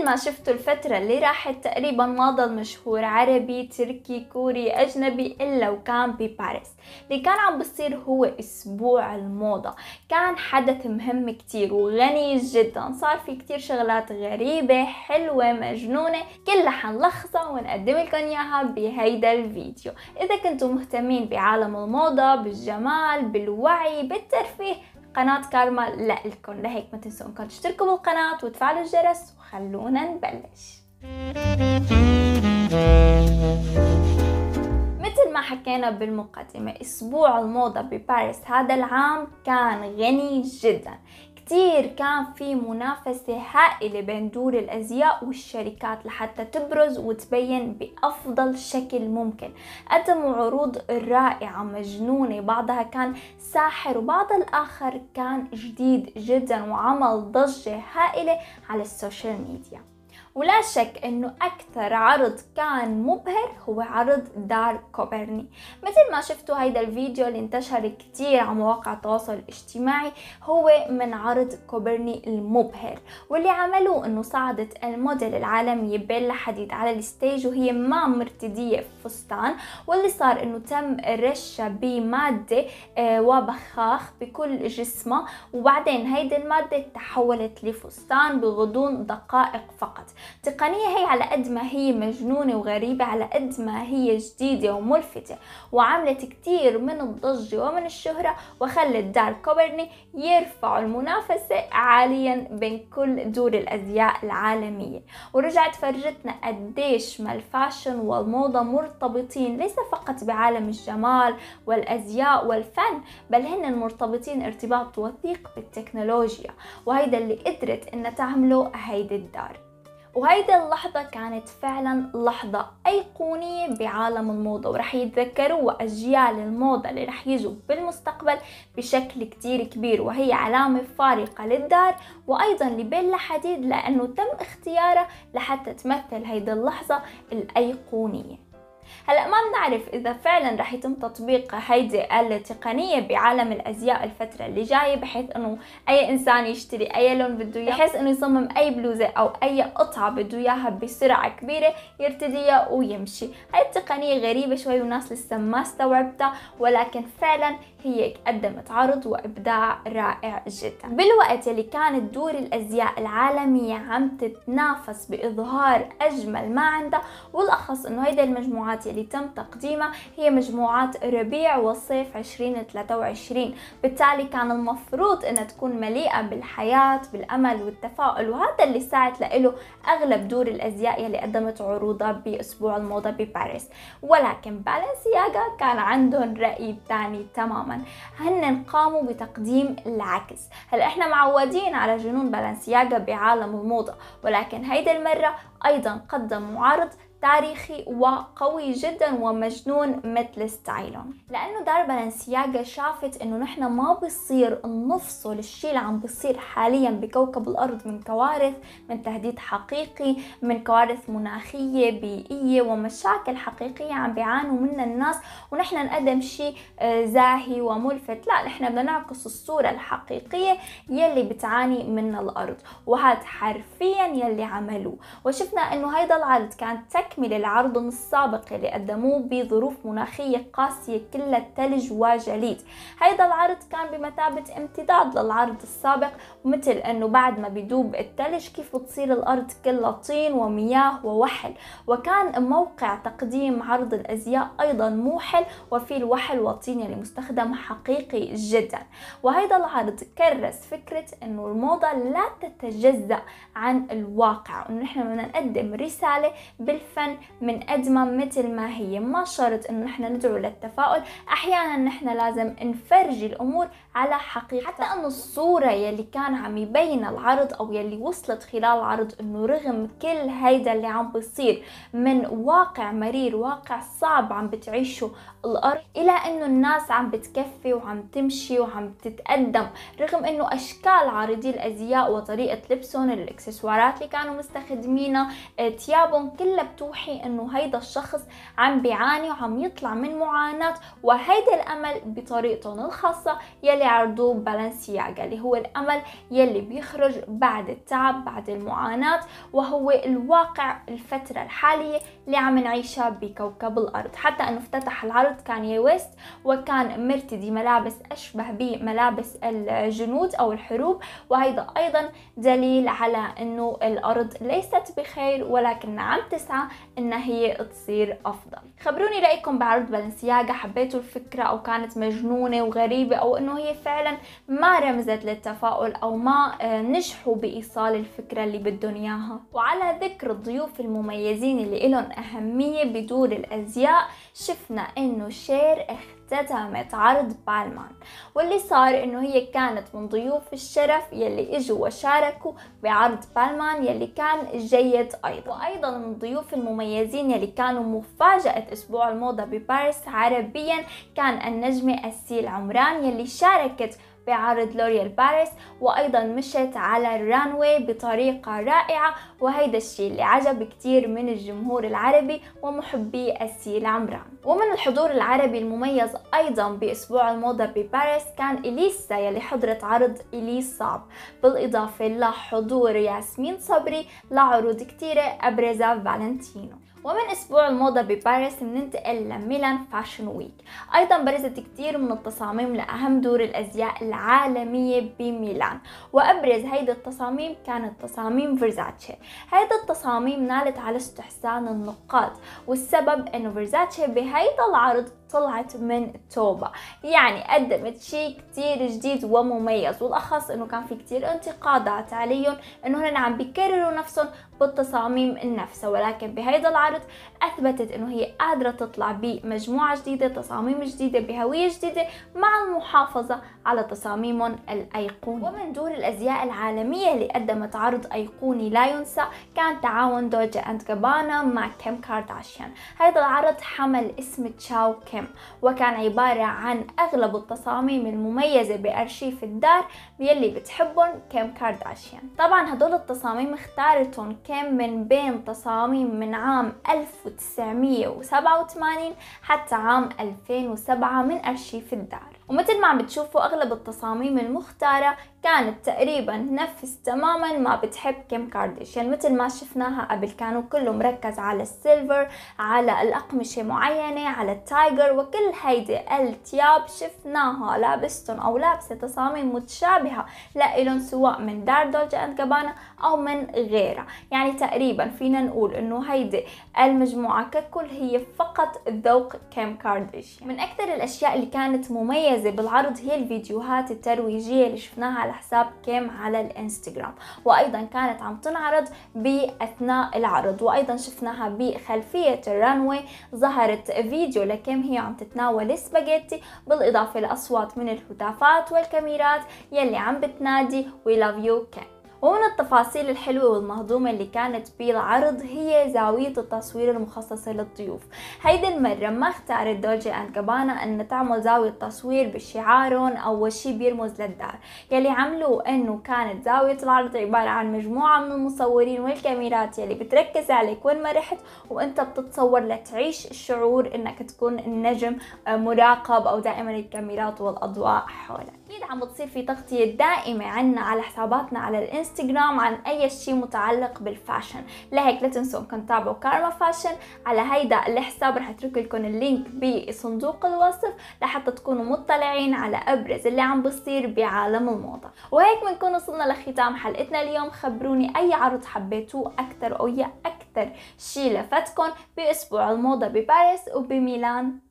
مثل ما شفتوا الفترة اللي راحت تقريبا ما ضل مشهور عربي تركي كوري أجنبي إلا وكان بباريس اللي كان عم بصير هو أسبوع الموضة كان حدث مهم كتير وغني جدا صار في كتير شغلات غريبة حلوة مجنونة كلها حنلخصها ونقدم لكم إياها بهيدا الفيديو إذا كنتم مهتمين بعالم الموضة بالجمال بالوعي بالترفيه قناة كارما لكم لهيك ما تنسوا انكم تشتركوا بالقناة وتفعلوا الجرس وخلونا نبلش مثل ما حكينا بالمقدمة أسبوع الموضة بباريس هذا العام كان غني جدا كتير كان في منافسة هائلة بين دور الأزياء والشركات لحتى تبرز وتبين بأفضل شكل ممكن قدموا عروض رائعة مجنونة بعضها كان ساحر وبعض الآخر كان جديد جدا وعمل ضجة هائلة على السوشيال ميديا ولا شك انه اكثر عرض كان مبهر هو عرض دار كوبرني مثل ما شفتوا هيدا الفيديو اللي انتشر كتير على مواقع التواصل الاجتماعي هو من عرض كوبرني المبهر واللي عملوه انه صعدت الموديل العالمية بيلا حديد على الستيج وهي ما مرتدية فستان واللي صار انه تم رشها بمادة آه، وبخاخ بكل جسمها وبعدين هيدي المادة تحولت لفستان بغضون دقائق فقط التقنية هي على قد ما هي مجنونة وغريبة على قد ما هي جديدة وملفتة وعملت كتير من الضجة ومن الشهرة وخلت دار كوبرني يرفع المنافسة عاليا بين كل دور الأزياء العالمية ورجعت فرجتنا قديش ما الفاشن والموضة مرتبطين ليس فقط بعالم الجمال والأزياء والفن بل هن مرتبطين ارتباط وثيق بالتكنولوجيا وهيدا اللي قدرت انها تعمله هيدي الدار وهيدي اللحظة كانت فعلا لحظة أيقونية بعالم الموضة ورح يتذكروها أجيال الموضة اللي رح يجوا بالمستقبل بشكل كتير كبير وهي علامة فارقة للدار وأيضا لبيلا حديد لأنه تم اختيارها لحتى تمثل هيدي اللحظة الأيقونية هلا ما بنعرف اذا فعلا رح يتم تطبيق هيدي التقنيه بعالم الازياء الفتره اللي جايه بحيث انه اي انسان يشتري اي لون بده اياه بحيث انه يصمم اي بلوزه او اي قطعه بده اياها بسرعه كبيره يرتديها ويمشي هاي التقنيه غريبه شوي والناس لسه ما استوعبتها ولكن فعلا هي قدمت عرض وابداع رائع جدا بالوقت اللي كانت دور الازياء العالميه عم تتنافس باظهار اجمل ما عندها والاخص انه هيدي المجموعات المجموعات اللي تم تقديمها هي مجموعات ربيع وصيف 2023 بالتالي كان المفروض انها تكون مليئة بالحياة بالأمل والتفاؤل وهذا اللي ساعد له أغلب دور الأزياء اللي قدمت عروضها بأسبوع الموضة بباريس ولكن بالنسياغا كان عندهم رأي ثاني تماما هن قاموا بتقديم العكس هلا احنا معودين على جنون بالنسياغا بعالم الموضة ولكن هيدي المرة أيضا قدم معارض تاريخي وقوي جدا ومجنون مثل ستايلون لانه دار بلنسياجا شافت انه نحن ما بصير نفصل الشيء اللي عم بصير حاليا بكوكب الارض من كوارث من تهديد حقيقي من كوارث مناخيه بيئيه ومشاكل حقيقيه عم بيعانوا منها الناس ونحن نقدم شيء آه، زاهي وملفت لا نحن بدنا نعكس الصوره الحقيقيه يلي بتعاني منها الارض وهذا حرفيا يلي عملوه وشفنا انه هيدا العرض كان تك تكمل العرض السابق اللي قدموه بظروف مناخية قاسية كلها تلج وجليد هيدا العرض كان بمثابة امتداد للعرض السابق مثل انه بعد ما بيدوب التلج كيف بتصير الارض كلها طين ومياه ووحل وكان موقع تقديم عرض الازياء ايضا موحل وفي الوحل والطين اللي يعني مستخدم حقيقي جدا وهيدا العرض كرس فكرة انه الموضة لا تتجزأ عن الواقع وانه نحن بدنا نقدم رسالة بالفعل الفن ما مثل ما هي ما شرط انه نحن ندعو للتفاؤل احيانا نحن لازم نفرجي الامور على حقيقتها حتى انه الصورة يلي كان عم يبين العرض او يلي وصلت خلال العرض انه رغم كل هيدا اللي عم بيصير من واقع مرير واقع صعب عم بتعيشه الارض الى انه الناس عم بتكفي وعم تمشي وعم تتقدم رغم انه اشكال عارضي الازياء وطريقة لبسهم الاكسسوارات اللي كانوا مستخدمينها تيابهم كلها بتوصل توحي انه هيدا الشخص عم بيعاني وعم يطلع من معاناة وهيدا الامل بطريقتهم الخاصة يلي عرضوه ببالنسياجا اللي هو الامل يلي بيخرج بعد التعب بعد المعاناة وهو الواقع الفترة الحالية اللي عم نعيشها بكوكب الارض حتى انه افتتح العرض كان ويست وكان مرتدي ملابس اشبه بملابس الجنود او الحروب وهيدا ايضا دليل على انه الارض ليست بخير ولكن عم تسعى انها هي تصير افضل خبروني رايكم بعرض بلنسياجا حبيتوا الفكره او كانت مجنونه وغريبه او انه هي فعلا ما رمزت للتفاؤل او ما آه، نجحوا بايصال الفكره اللي بدهم اياها وعلى ذكر الضيوف المميزين اللي لهم اهميه بدور الازياء شفنا انه شير اختار اتهمت عرض بالمان واللي صار انه هي كانت من ضيوف الشرف يلي اجوا وشاركوا بعرض بالمان يلي كان جيد ايضا وايضا من الضيوف المميزين يلي كانوا مفاجأة اسبوع الموضة بباريس عربيا كان النجمة السيل عمران يلي شاركت بعرض لوريال باريس وايضا مشت على الرانوي بطريقة رائعة وهيدا الشيء اللي عجب كتير من الجمهور العربي ومحبي السيل عمران ومن الحضور العربي المميز ايضا باسبوع الموضة بباريس كان اليسا يلي حضرت عرض اليس صعب بالاضافة لحضور ياسمين صبري لعروض كتيرة ابرزها فالنتينو ومن اسبوع الموضة بباريس بننتقل لميلان فاشن ويك ايضا برزت كتير من التصاميم لاهم دور الازياء العالمية بميلان وابرز هيدي التصاميم كانت تصاميم فيرزاتشي هيدي التصاميم نالت على استحسان النقاد والسبب انه فيرزاتشي بهيدا العرض طلعت من التوبة يعني قدمت شيء كتير جديد ومميز والأخص أنه كان في كتير انتقادات عليهم أنه هن عم بيكرروا نفسهم بالتصاميم نفسها ولكن بهيدا العرض أثبتت أنه هي قادرة تطلع بمجموعة جديدة تصاميم جديدة بهوية جديدة مع المحافظة على تصاميمهم الأيقونية ومن دور الأزياء العالمية اللي قدمت عرض أيقوني لا ينسى كان تعاون دوجا أند كابانا مع كيم كارداشيان هيدا العرض حمل اسم تشاو كيم مهم وكان عبارة عن أغلب التصاميم المميزة بأرشيف الدار يلي بتحبهم كيم كارداشيان طبعا هدول التصاميم اختارتهم كيم من بين تصاميم من عام 1987 حتى عام 2007 من أرشيف الدار ومثل ما عم بتشوفوا اغلب التصاميم المختارة كانت تقريبا نفس تماما ما بتحب كيم كارديشيان مثل ما شفناها قبل كانوا كله مركز على السيلفر على الأقمشة معينة على التايجر وكل هيدي التياب شفناها لابستن أو لابسة تصاميم متشابهة لإلهم سواء من دار دولجة أند جابانا أو من غيرها يعني تقريبا فينا نقول إنه هيدي المجموعة ككل هي فقط ذوق كيم كارديشيان من أكثر الأشياء اللي كانت مميزة المميزة بالعرض هي الفيديوهات الترويجية اللي شفناها على حساب كيم على الانستغرام وايضا كانت عم تنعرض باثناء العرض وايضا شفناها بخلفية الرانوي ظهرت فيديو لكيم هي عم تتناول السباجيتي بالاضافة لاصوات من الهتافات والكاميرات يلي عم بتنادي ويلاف يو كيم ومن التفاصيل الحلوة والمهضومة اللي كانت بالعرض هي زاوية التصوير المخصصة للضيوف هيدي المرة ما اختارت دولجي اند كابانا ان تعمل زاوية تصوير بشعارهم او شي بيرمز للدار يلي عملوا انه كانت زاوية العرض عبارة عن مجموعة من المصورين والكاميرات يلي بتركز عليك وين ما رحت وانت بتتصور لتعيش الشعور انك تكون النجم آه، مراقب او دائما الكاميرات والاضواء حولك اكيد عم بتصير في تغطيه دائمه عنا على حساباتنا على الانستغرام عن اي شيء متعلق بالفاشن لهيك لا تنسوا انكم تتابعوا كارما فاشن على هيدا الحساب رح اترك لكم اللينك بصندوق الوصف لحتى تكونوا مطلعين على ابرز اللي عم بصير بعالم الموضه وهيك بنكون وصلنا لختام حلقتنا اليوم خبروني اي عرض حبيتوه اكثر او يا اكثر شيء لفتكم باسبوع الموضه بباريس وبميلان